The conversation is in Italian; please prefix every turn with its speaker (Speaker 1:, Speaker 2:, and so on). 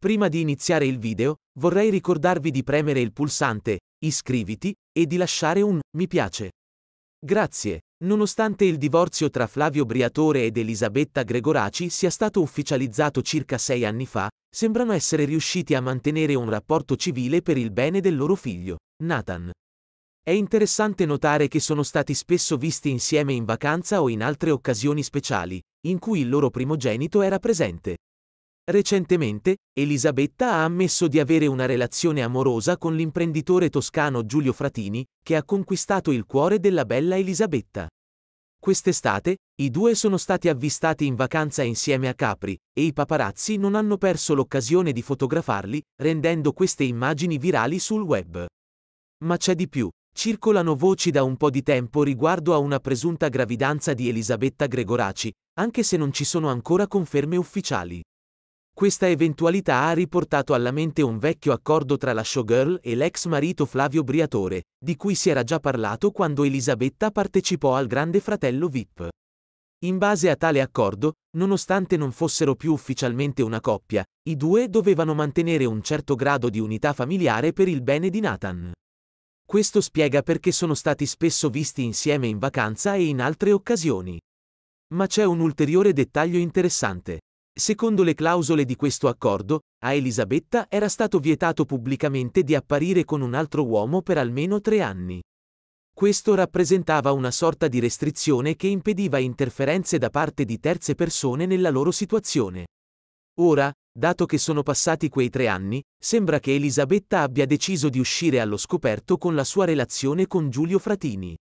Speaker 1: Prima di iniziare il video, vorrei ricordarvi di premere il pulsante iscriviti e di lasciare un mi piace. Grazie. Nonostante il divorzio tra Flavio Briatore ed Elisabetta Gregoraci sia stato ufficializzato circa sei anni fa, sembrano essere riusciti a mantenere un rapporto civile per il bene del loro figlio, Nathan. È interessante notare che sono stati spesso visti insieme in vacanza o in altre occasioni speciali, in cui il loro primogenito era presente. Recentemente, Elisabetta ha ammesso di avere una relazione amorosa con l'imprenditore toscano Giulio Fratini, che ha conquistato il cuore della bella Elisabetta. Quest'estate, i due sono stati avvistati in vacanza insieme a Capri, e i paparazzi non hanno perso l'occasione di fotografarli, rendendo queste immagini virali sul web. Ma c'è di più. Circolano voci da un po' di tempo riguardo a una presunta gravidanza di Elisabetta Gregoraci, anche se non ci sono ancora conferme ufficiali. Questa eventualità ha riportato alla mente un vecchio accordo tra la showgirl e l'ex marito Flavio Briatore, di cui si era già parlato quando Elisabetta partecipò al Grande Fratello VIP. In base a tale accordo, nonostante non fossero più ufficialmente una coppia, i due dovevano mantenere un certo grado di unità familiare per il bene di Nathan. Questo spiega perché sono stati spesso visti insieme in vacanza e in altre occasioni. Ma c'è un ulteriore dettaglio interessante. Secondo le clausole di questo accordo, a Elisabetta era stato vietato pubblicamente di apparire con un altro uomo per almeno tre anni. Questo rappresentava una sorta di restrizione che impediva interferenze da parte di terze persone nella loro situazione. Ora, dato che sono passati quei tre anni, sembra che Elisabetta abbia deciso di uscire allo scoperto con la sua relazione con Giulio Fratini.